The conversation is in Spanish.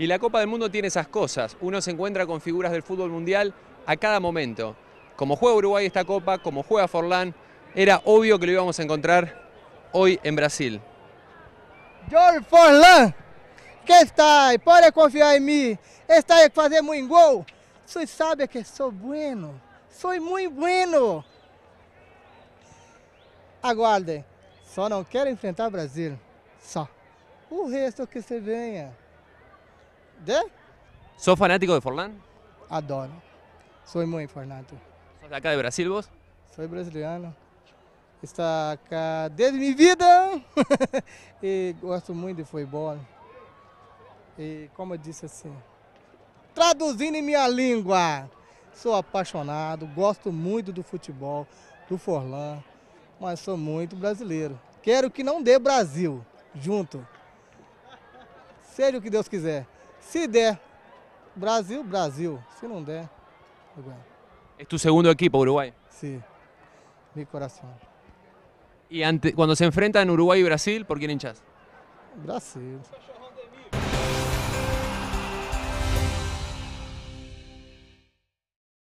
Y la Copa del Mundo tiene esas cosas. Uno se encuentra con figuras del fútbol mundial a cada momento. Como juega Uruguay esta Copa, como juega Forlán, era obvio que lo íbamos a encontrar hoy en Brasil. Jorge Forlán, qué está, puede confiar en mí, está a fazer muy gol. Você sabe que soy bueno, Soy muy bueno. Aguarde. só não enfrentar Brasil, só. O resto que se venha. ¿De? ¿Sos fanático de Forlán? Adoro. Soy muy fanático. ¿Sos de acá de Brasil vos? Soy brasileiro. Está acá desde minha vida. e gosto muito de futebol. E como eu disse assim, traduzindo em minha língua, sou apaixonado, gosto muito do futebol, do Forlan, mas sou muito brasileiro. Quero que não dê Brasil junto. Seja o que Deus quiser. Si der Brasil, Brasil. Si no der, Uruguay. ¿Es tu segundo equipo, Uruguay? Sí, mi corazón. ¿Y cuando se enfrentan Uruguay y Brasil, por quién hinchas? Brasil.